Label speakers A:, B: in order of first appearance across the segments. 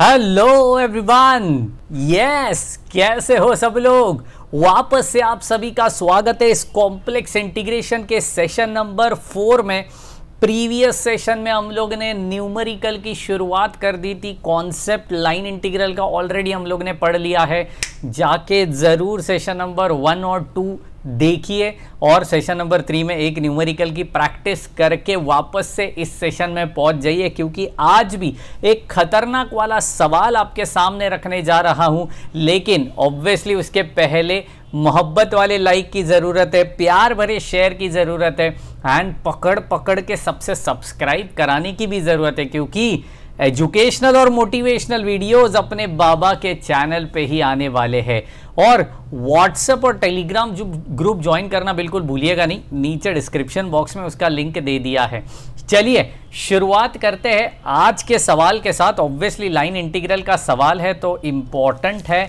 A: hello everyone yes कैसे हो सब लोग वापस से आप सभी का स्वागत है इस कॉम्प्लेक्स इंटीग्रेशन के सेशन नंबर फोर में प्रीवियस सेशन में हम लोग ने न्यूमरिकल की शुरुआत कर दी थी कॉन्सेप्ट लाइन इंटीग्रल का ऑलरेडी हम लोग ने पढ़ लिया है जाके ज़रूर सेशन नंबर वन और टू देखिए और सेशन नंबर थ्री में एक न्यूमेरिकल की प्रैक्टिस करके वापस से इस सेशन में पहुंच जाइए क्योंकि आज भी एक खतरनाक वाला सवाल आपके सामने रखने जा रहा हूं लेकिन ऑब्वियसली उसके पहले मोहब्बत वाले लाइक की ज़रूरत है प्यार भरे शेयर की ज़रूरत है एंड पकड़ पकड़ के सबसे सब्सक्राइब कराने की भी ज़रूरत है क्योंकि एजुकेशनल और मोटिवेशनल वीडियोस अपने बाबा के चैनल पे ही आने वाले हैं और व्हाट्सएप और टेलीग्राम जो ग्रुप ज्वाइन करना बिल्कुल भूलिएगा नहीं नीचे डिस्क्रिप्शन बॉक्स में उसका लिंक दे दिया है चलिए शुरुआत करते हैं आज के सवाल के साथ ऑब्वियसली लाइन इंटीग्रल का सवाल है तो इम्पॉर्टेंट है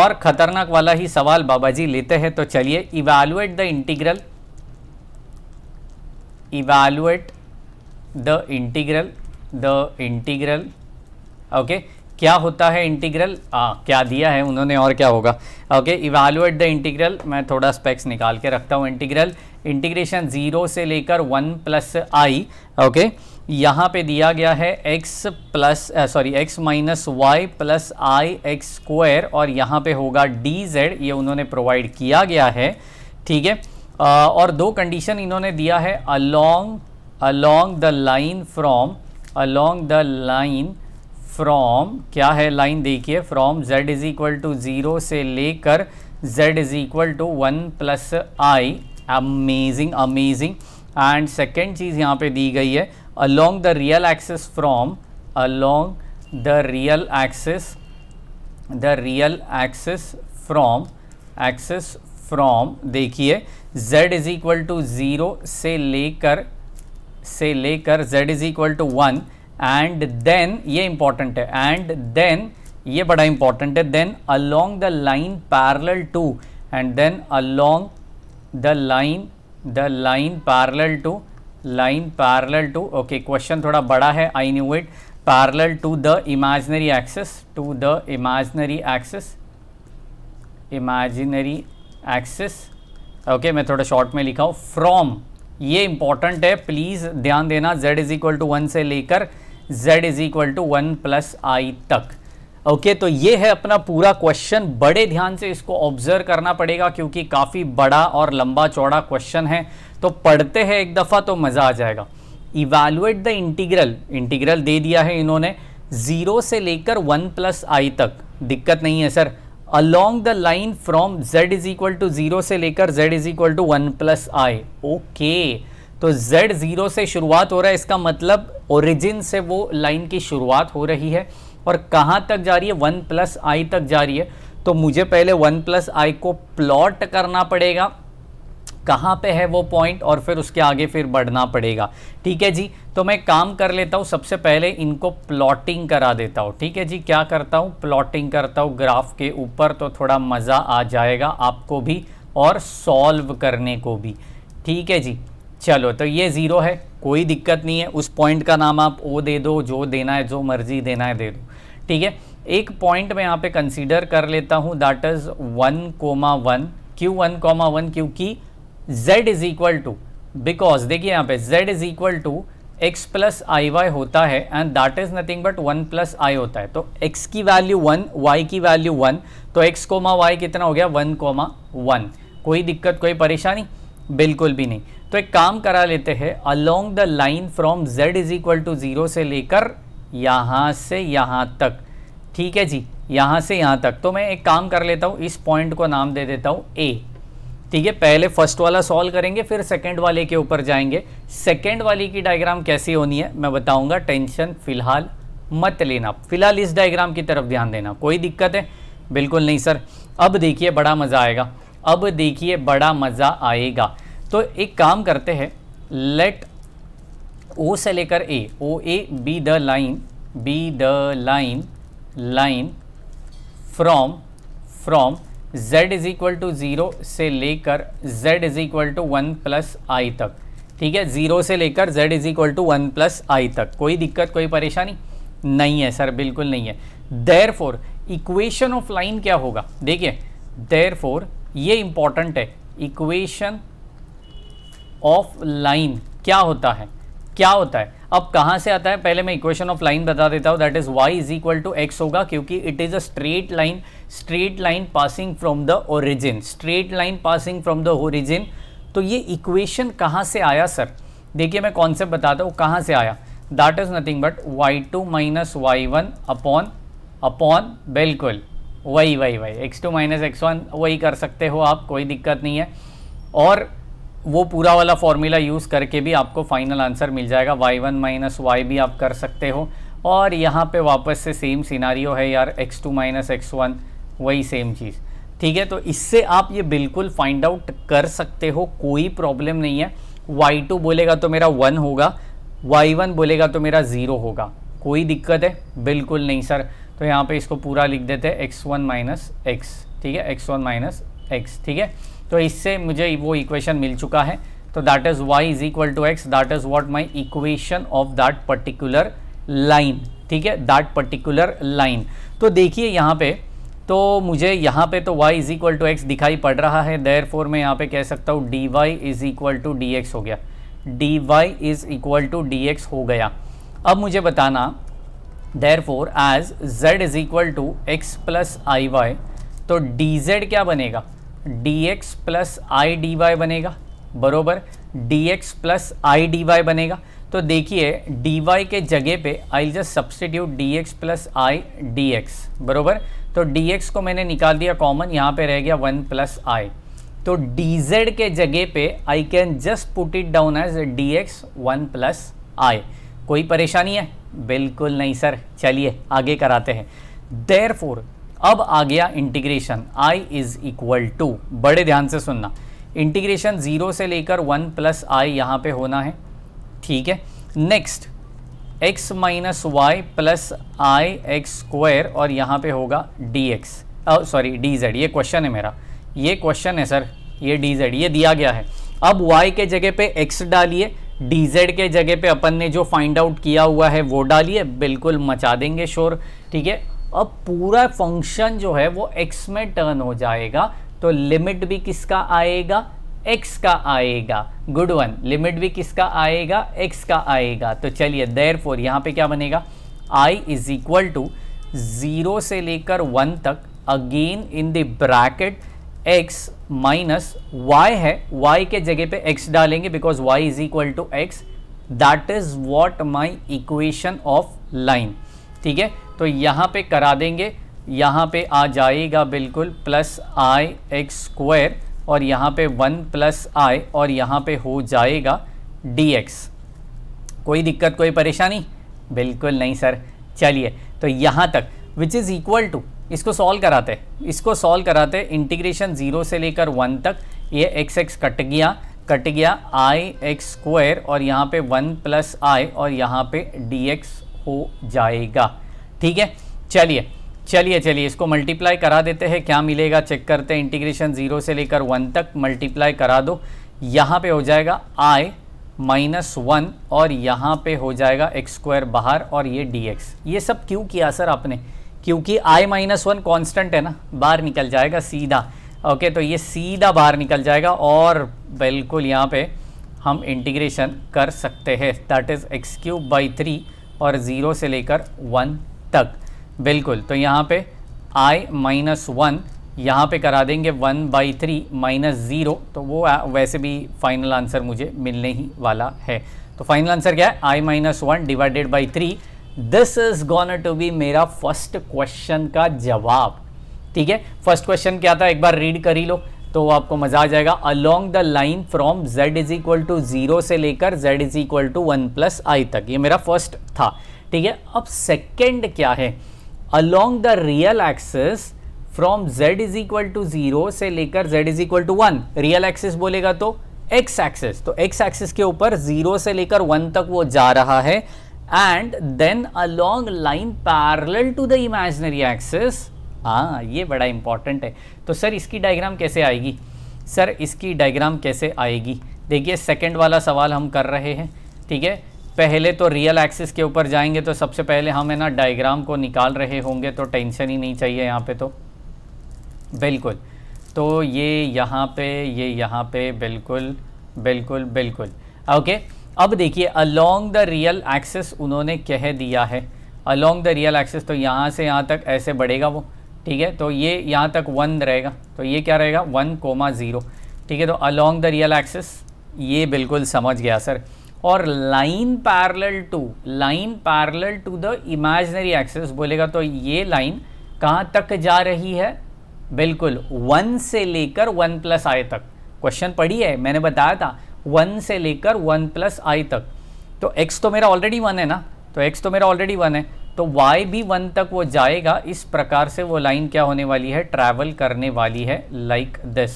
A: और ख़तरनाक वाला ही सवाल बाबा जी लेते हैं तो चलिए evaluate the integral evaluate the integral the integral okay क्या होता है इंटीग्रल आ, क्या दिया है उन्होंने और क्या होगा ओके इवेलुएट द इंटीग्रल मैं थोड़ा स्पेक्स निकाल के रखता हूँ इंटीग्रल इंटीग्रेशन ज़ीरो से लेकर वन प्लस आई ओके यहाँ पे दिया गया है x plus sorry x minus y plus i x square और यहाँ पे होगा डी जेड ये उन्होंने प्रोवाइड किया गया है ठीक है और दो कंडीशन इन्होंने दिया है along along the line from along the line from क्या है line देखिए from z is equal to zero से लेकर z is equal to one plus i amazing amazing and second चीज़ यहाँ पे दी गई है along the real axis from along the real axis the real axis from axis from देखिए z is equal to zero से लेकर से लेकर z is equal to one and then ये इंपॉर्टेंट है एंड देन ये बड़ा इंपॉर्टेंट है then along the line parallel to and then along the line the line parallel to line parallel to okay question थोड़ा बड़ा है I knew it parallel to the imaginary axis to the imaginary axis imaginary axis okay मैं थोड़ा short में लिखा हूँ from ये important है प्लीज़ ध्यान देना z is equal to one से लेकर z is equal to one plus i तक ओके okay, तो ये है अपना पूरा क्वेश्चन बड़े ध्यान से इसको ऑब्जर्व करना पड़ेगा क्योंकि काफ़ी बड़ा और लंबा चौड़ा क्वेश्चन है तो पढ़ते हैं एक दफ़ा तो मज़ा आ जाएगा इवेलुएट द इंटीग्रल इंटीग्रल दे दिया है इन्होंने ज़ीरो से लेकर वन प्लस आई तक दिक्कत नहीं है sir along the line from z is equal to zero से लेकर z is equal to one plus i okay तो z जीरो से शुरुआत हो रहा है इसका मतलब ओरिजिन से वो लाइन की शुरुआत हो रही है और कहाँ तक जा रही है वन प्लस आई तक जा रही है तो मुझे पहले वन प्लस आई को प्लॉट करना पड़ेगा कहाँ पे है वो पॉइंट और फिर उसके आगे फिर बढ़ना पड़ेगा ठीक है जी तो मैं काम कर लेता हूँ सबसे पहले इनको प्लॉटिंग करा देता हूँ ठीक है जी क्या करता हूँ प्लॉटिंग करता हूँ ग्राफ के ऊपर तो थोड़ा मज़ा आ जाएगा आपको भी और सॉल्व करने को भी ठीक है जी चलो तो ये ज़ीरो है कोई दिक्कत नहीं है उस पॉइंट का नाम आप ओ दे दो जो देना है जो मर्जी देना है दे दो ठीक है एक पॉइंट मैं यहाँ पे कंसीडर कर लेता हूँ that is one comma one क्यू वन कोमा वन क्योंकि z is equal to because देखिए यहाँ पे z is equal to x plus i y होता है and that is nothing but one plus i होता है तो x की वैल्यू वन y की वैल्यू वन तो x कोमा वाई कितना हो गया वन कोमा वन कोई दिक्कत कोई परेशानी बिल्कुल भी नहीं तो एक काम करा लेते हैं along the line from z is equal to zero से लेकर यहाँ से यहाँ तक ठीक है जी यहाँ से यहाँ तक तो मैं एक काम कर लेता हूँ इस पॉइंट को नाम दे देता हूँ ए ठीक है पहले फर्स्ट वाला सॉल्व करेंगे फिर सेकंड वाले के ऊपर जाएंगे सेकंड वाले की डायग्राम कैसी होनी है मैं बताऊंगा टेंशन फिलहाल मत लेना फिलहाल इस डायग्राम की तरफ ध्यान देना कोई दिक्कत है बिल्कुल नहीं सर अब देखिए बड़ा मज़ा आएगा अब देखिए बड़ा मज़ा आएगा तो एक काम करते हैं लेट ओ से लेकर A O A B the line B the line line from from z is equal to zero से लेकर z is equal to one plus i तक ठीक है ज़ीरो से लेकर z is equal to one plus i तक कोई दिक्कत कोई परेशानी नहीं है सर बिल्कुल नहीं है therefore equation of line क्या होगा देखिए देर फोर ये इंपॉर्टेंट है इक्वेशन ऑफ लाइन क्या होता है क्या होता है अब कहाँ से आता है पहले मैं इक्वेशन ऑफ लाइन बता देता हूँ that is y is equal to x होगा क्योंकि it is a straight line straight line passing from the origin straight line passing from the origin तो ये इक्वेशन कहाँ से आया सर देखिए मैं कॉन्सेप्ट बताता हूँ कहाँ से आया that is nothing but y two minus y one upon upon बिल्कुल वही वही वही x two minus x one वही कर सकते हो आप कोई दिक्कत नहीं है और वो पूरा वाला फॉर्मूला यूज़ करके भी आपको फाइनल आंसर मिल जाएगा वाई वन माइनस वाई भी आप कर सकते हो और यहाँ पे वापस से सेम सिनारियो है यार x two minus x one वही सेम चीज़ ठीक है तो इससे आप ये बिल्कुल फाइंड आउट कर सकते हो कोई प्रॉब्लम नहीं है वाई टू बोलेगा तो मेरा वन होगा वाई वन बोलेगा तो मेरा ज़ीरो होगा कोई दिक्कत है बिल्कुल नहीं सर तो यहाँ पे इसको पूरा लिख देते हैं एक्स वन माइनस एक्स ठीक है एक्स वन माइनस एक्स ठीक है तो इससे मुझे वो इक्वेशन मिल चुका है तो that is y is equal to x that is what my equation of that particular line ठीक है दैट पर्टिकुलर लाइन तो देखिए यहाँ पे तो मुझे यहाँ पे तो y is equal to x दिखाई पड़ रहा है देर फोर मैं यहाँ पे कह सकता हूँ d y is equal to d x हो गया d y is equal to d x हो गया अब मुझे बताना therefore as z is equal to x plus i y तो डी जेड क्या बनेगा d x plus i d y बनेगा बरोबर d x plus i d y बनेगा तो देखिए डी वाई के जगह पे I just substitute d x plus i D x बरोबर तो डी एक्स को मैंने निकाल दिया कॉमन यहाँ पे रह गया वन प्लस आई तो डी जेड के जगह पे I can just put it down as d x one plus i कोई परेशानी है बिल्कुल नहीं सर चलिए आगे कराते हैं देर फोर अब आ गया integration i is equal to बड़े ध्यान से सुनना इंटीग्रेशन जीरो से लेकर वन प्लस आई यहाँ पे होना है ठीक है next x minus y plus i x square और यहाँ पे होगा d x sorry d z ये क्वेश्चन है मेरा ये क्वेश्चन है सर ये डी जेड ये दिया गया है अब y के जगह पे x डालिए डी जेड के जगह पे अपन ने जो फाइंड आउट किया हुआ है वो डालिए बिल्कुल मचा देंगे शोर ठीक है अब पूरा फंक्शन जो है वो एक्स में टर्न हो जाएगा तो लिमिट भी किसका आएगा एक्स का आएगा गुड वन लिमिट भी किसका आएगा एक्स का आएगा तो चलिए देर फोर यहाँ पर क्या बनेगा I is equal to zero से लेकर वन तक again in the bracket x minus y है वाई के जगह पे एक्स डालेंगे because y is equal to x that is what my equation of line ठीक है तो यहाँ पे करा देंगे यहाँ पे आ जाएगा बिल्कुल प्लस आई एक्स स्क्वायर और यहाँ पे वन प्लस आई और यहाँ पे हो जाएगा डी एक्स कोई दिक्कत कोई परेशानी बिल्कुल नहीं सर चलिए तो यहाँ तक विच इज़ इक्वल टू इसको सॉल्व कराते इसको सॉल्व कराते इंटीग्रेशन ज़ीरो से लेकर वन तक ये एक्स एक्स कट गया कट गया आई एक्स स्क्वायर और यहाँ पे वन प्लस आई और यहाँ पे डी एक्स हो जाएगा ठीक है चलिए चलिए चलिए इसको मल्टीप्लाई करा देते हैं क्या मिलेगा चेक करते हैं इंटीग्रेशन ज़ीरो से लेकर वन तक मल्टीप्लाई करा दो यहाँ पे हो जाएगा आई माइनस वन और यहाँ पे हो जाएगा एक्स स्क्वायर बाहर और ये डी एक्स ये सब क्यों किया सर आपने क्योंकि आई माइनस वन कॉन्स्टेंट है ना बाहर निकल जाएगा सीधा ओके तो ये सीधा बाहर निकल जाएगा और बिल्कुल यहाँ पे हम इंटीग्रेशन कर सकते हैं that is x cube by three और ज़ीरो से लेकर वन तक बिल्कुल तो यहाँ पे आई माइनस वन यहाँ पर करा देंगे one by three minus zero तो वो वैसे भी फाइनल आंसर मुझे मिलने ही वाला है तो फाइनल आंसर क्या है I minus one divided by three this is gonna be मेरा फर्स्ट क्वेश्चन का जवाब ठीक है फर्स्ट क्वेश्चन क्या था एक बार रीड कर ही लो तो वो आपको मजा आ जाएगा along the line from z is equal to zero से लेकर z is equal to one plus i तक ये मेरा फर्स्ट था ठीक है अब सेकेंड क्या है along the real axis from z is equal to zero से लेकर z is equal to one real axis बोलेगा तो x एक्सेस तो x एक्सेस के ऊपर ज़ीरो से लेकर वन तक वो जा रहा है and then along line parallel to the imaginary axis हाँ ये बड़ा इंपॉर्टेंट है तो सर इसकी डायग्राम कैसे आएगी सर इसकी डायग्राम कैसे आएगी देखिए सेकंड वाला सवाल हम कर रहे हैं ठीक है पहले तो रियल एक्सिस के ऊपर जाएंगे तो सबसे पहले हम है ना डायग्राम को निकाल रहे होंगे तो टेंशन ही नहीं चाहिए यहाँ पे तो बिल्कुल तो ये यहाँ पे ये यहाँ पे बिल्कुल बिल्कुल बिल्कुल ओके अब देखिए अलोंग द रियल एक्सेस उन्होंने कह दिया है अलोंग द रियल एक्सेस तो यहाँ से यहाँ तक ऐसे बढ़ेगा वो ठीक है तो ये यहाँ तक वन रहेगा तो ये क्या रहेगा वन कोमा ज़ीरो ठीक है तो अलॉन्ग द रियल एक्सिस ये बिल्कुल समझ गया सर और line parallel to line parallel to the imaginary axis बोलेगा तो ये लाइन कहाँ तक जा रही है बिल्कुल वन से लेकर वन प्लस आई तक क्वेश्चन पढ़ी है मैंने बताया था वन से लेकर वन प्लस आई तक तो एक्स तो मेरा ऑलरेडी वन है ना तो एक्स तो मेरा ऑलरेडी वन है तो वाई भी वन तक वो जाएगा इस प्रकार से वो लाइन क्या होने वाली है ट्रैवल करने वाली है लाइक like दिस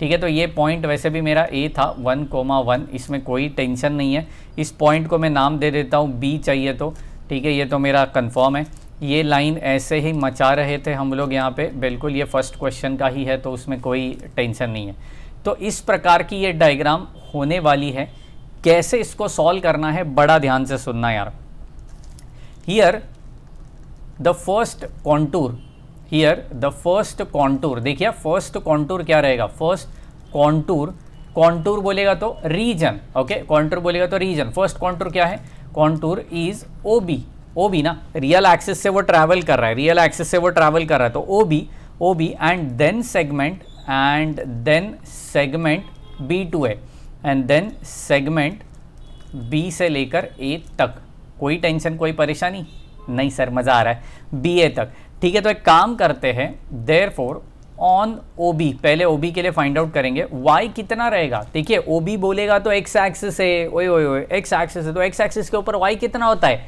A: ठीक है तो ये पॉइंट वैसे भी मेरा ए था वन कोमा वन इसमें कोई टेंशन नहीं है इस पॉइंट को मैं नाम दे देता हूँ बी चाहिए तो ठीक है ये तो मेरा कन्फर्म है ये लाइन ऐसे ही मचा रहे थे हम लोग यहाँ पे बिल्कुल ये फर्स्ट क्वेश्चन का ही है तो उसमें कोई टेंशन नहीं है तो इस प्रकार की ये डायग्राम होने वाली है कैसे इसको सॉल्व करना है बड़ा ध्यान से सुनना यार here the first contour here the first contour देखिए फर्स्ट कॉन्टूर क्या रहेगा फर्स्ट कॉन्टूर कॉन्टूर बोलेगा तो रीजन ओके कॉन्टूर बोलेगा तो रीजन फर्स्ट कॉन्टूर क्या है contour is O B O B ना रियल एक्सेस से वो ट्रैवल कर रहा है रियल एक्सेस से वो ट्रैवल कर रहा है तो O B O B and then segment and then segment B to A and then segment B से लेकर ए तक कोई टेंशन कोई परेशानी नहीं सर मज़ा आ रहा है बी तक ठीक है तो एक काम करते हैं therefore on O B पहले ओ बी के लिए फाइंड आउट करेंगे वाई कितना रहेगा देखिए ओ बी बोलेगा तो एक्स एक्सिस है ओए ओए ओए एक्स एक्सिस है तो एक्स एक्सिस के ऊपर वाई कितना होता है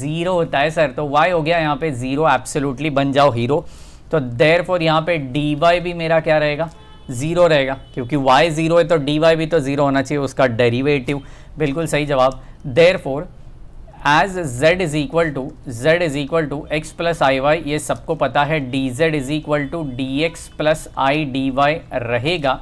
A: ज़ीरो होता है सर तो वाई हो गया यहाँ पे ज़ीरो एब्सोल्युटली बन जाओ हीरो तो देर फोर यहाँ पे डी वाई भी मेरा क्या रहेगा ज़ीरो रहेगा क्योंकि वाई ज़ीरो है तो डी वाई भी तो ज़ीरो होना चाहिए उसका डेरीवेटिव बिल्कुल सही जवाब therefore as z is equal to z is equal to x plus i y ये सबको पता है d z is equal to d x plus i d y रहेगा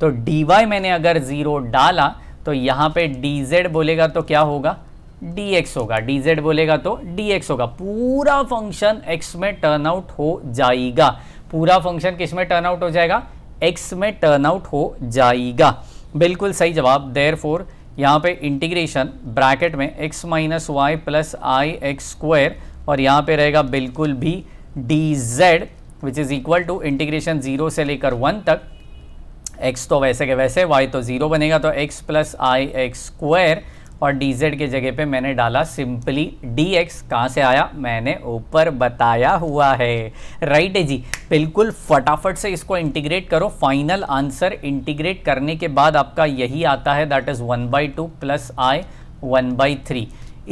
A: तो डी वाई मैंने अगर ज़ीरो डाला तो यहाँ पे डी जेड बोलेगा तो क्या होगा डी एक्स होगा डी जेड बोलेगा तो डी एक्स होगा पूरा फंक्शन एक्स में टर्न आउट हो जाएगा पूरा फंक्शन किस में टर्न आउट हो जाएगा एक्स में टर्न आउट हो जाएगा बिल्कुल सही जवाब देयर फोर यहाँ पे इंटीग्रेशन ब्रैकेट में x minus y plus i x square और यहाँ पे रहेगा बिल्कुल भी d z which is equal to integration zero से लेकर वन तक x तो वैसे के वैसे y तो ज़ीरो बनेगा तो x plus i x square और dz के जगह पे मैंने डाला सिंपली डी एक्स कहाँ से आया मैंने ऊपर बताया हुआ है राइट है जी बिल्कुल फटाफट से इसको इंटीग्रेट करो फाइनल आंसर इंटीग्रेट करने के बाद आपका यही आता है that is one by two plus i one by three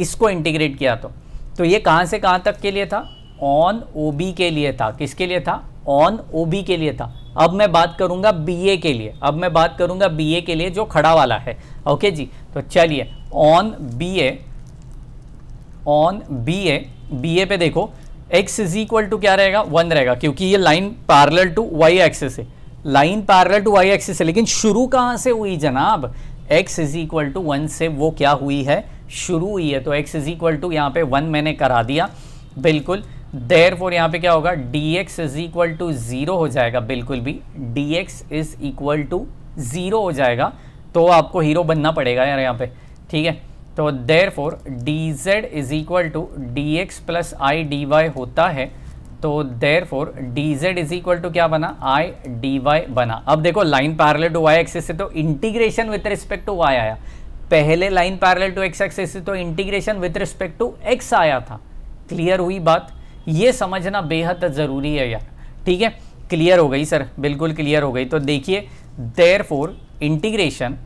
A: इसको इंटीग्रेट किया तो तो ये कहाँ से कहाँ तक के लिए था ऑन ओ बी के लिए था किसके लिए था ऑन ओबी के लिए था अब मैं बात करूंगा बीए के लिए अब मैं बात करूंगा बीए के लिए जो खड़ा वाला है ओके जी तो चलिए on B A on B A B A पे देखो एक्स इज इक्वल टू क्या रहेगा वन रहेगा क्योंकि ये line parallel to y axis है line parallel to y axis है लेकिन शुरू कहाँ से हुई जनाब x is equal to one से वो क्या हुई है शुरू हुई है तो एक्स इज इक्वल टू यहाँ पे वन मैंने करा दिया बिल्कुल देर फोर यहाँ पे क्या होगा d x is equal to zero हो जाएगा बिल्कुल भी d x is equal to zero हो जाएगा तो आपको हीरो बनना पड़ेगा यार यहाँ पे ठीक है तो therefore d z is equal to d x plus i d y होता है तो therefore d z is equal to क्या बना आई डी वाई बना अब देखो line parallel to y axis से तो integration with respect to y आया पहले line parallel to x axis से तो integration with respect to x आया था क्लियर हुई बात ये समझना बेहद ज़रूरी है यार ठीक है क्लियर हो गई सर बिल्कुल क्लियर हो गई तो देखिए देयर फोर इंटीग्रेशन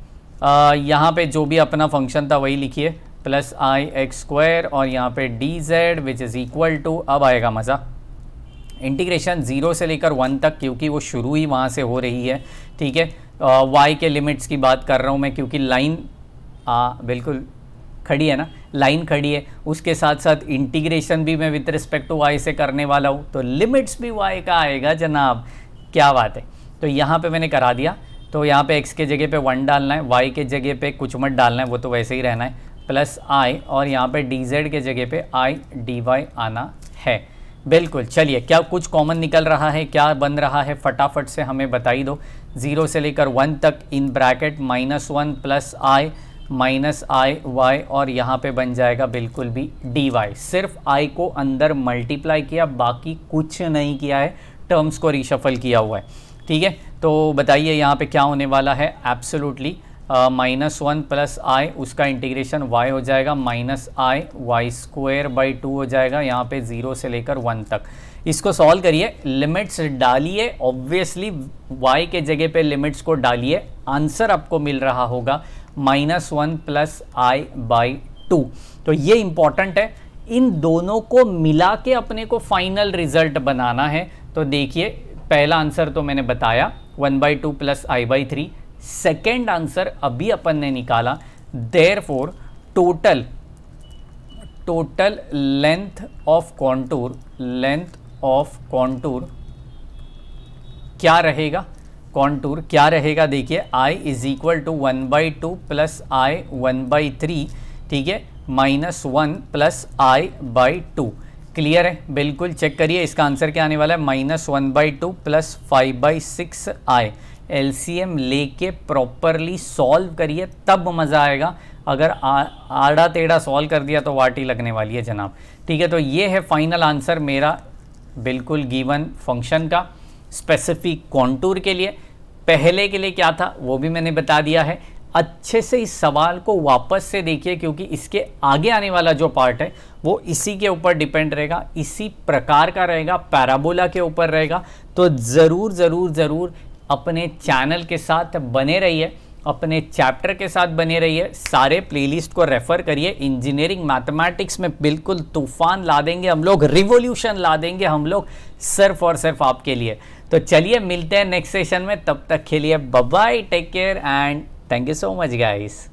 A: यहाँ पे जो भी अपना फंक्शन था वही लिखिए प्लस आई एक्स स्क्वायर और यहाँ पे d z which is equal to अब आएगा मज़ा इंटीग्रेशन ज़ीरो से लेकर वन तक क्योंकि वो शुरू ही वहाँ से हो रही है ठीक है वाई के लिमिट्स की बात कर रहा हूँ मैं क्योंकि लाइन बिल्कुल खड़ी है ना लाइन खड़ी है उसके साथ साथ इंटीग्रेशन भी मैं विथ रिस्पेक्ट टू वाई से करने वाला हूँ तो लिमिट्स भी वाई का आएगा जनाब क्या बात है तो यहाँ पे मैंने करा दिया तो यहाँ पे एक्स के जगह पे वन डालना है वाई के जगह पे कुछ मत डालना है वो तो वैसे ही रहना है प्लस आई और यहाँ पर डी जेड के जगह पर आई डी वाई आना है बिल्कुल चलिए क्या कुछ कॉमन निकल रहा है क्या बन रहा है फटाफट से हमें बताई दो ज़ीरो से लेकर वन तक in bracket minus one plus i minus i y और यहाँ पे बन जाएगा बिल्कुल भी डी वाई सिर्फ आई को अंदर मल्टीप्लाई किया बाकी कुछ नहीं किया है टर्म्स को रिशफल किया हुआ है ठीक है तो बताइए यहाँ पे क्या होने वाला है absolutely minus one plus i उसका इंटीग्रेशन वाई हो जाएगा minus i y square by two हो जाएगा यहाँ पे ज़ीरो से लेकर वन तक इसको सॉल्व करिए लिमिट्स डालिए ऑब्वियसली वाई के जगह पे लिमिट्स को डालिए आंसर आपको मिल रहा होगा minus one plus i by two तो ये इंपॉर्टेंट है इन दोनों को मिला के अपने को फाइनल रिजल्ट बनाना है तो देखिए पहला आंसर तो मैंने बताया one by two plus i by three second answer अभी अपन ने निकाला therefore total total length of contour length of contour क्या रहेगा कॉन्टूर क्या रहेगा देखिए i is equal to one by two plus i one by three ठीक है minus one plus i by two clear है बिल्कुल चेक करिए इसका आंसर क्या आने वाला है minus one by two plus five by six i L C M ले के प्रॉपरली सॉल्व करिए तब मज़ा आएगा अगर आ, आड़ा टेढ़ा सॉल्व कर दिया तो वाटी लगने वाली है जनाब ठीक है तो ये है फाइनल आंसर मेरा बिल्कुल गिवन फंक्शन का स्पेसिफिक कॉन्टूर के लिए पहले के लिए क्या था वो भी मैंने बता दिया है अच्छे से इस सवाल को वापस से देखिए क्योंकि इसके आगे आने वाला जो पार्ट है वो इसी के ऊपर डिपेंड रहेगा इसी प्रकार का रहेगा पैराबोला के ऊपर रहेगा तो ज़रूर ज़रूर ज़रूर अपने चैनल के साथ बने रहिए अपने चैप्टर के साथ बने रहिए सारे प्लेलिस्ट को रेफर करिए इंजीनियरिंग मैथमेटिक्स में बिल्कुल तूफान ला देंगे हम लोग रिवोल्यूशन ला देंगे हम लोग सिर्फ और सिर्फ आपके लिए तो चलिए मिलते हैं नेक्स्ट सेशन में तब तक के लिए bye take care and thank you so much guys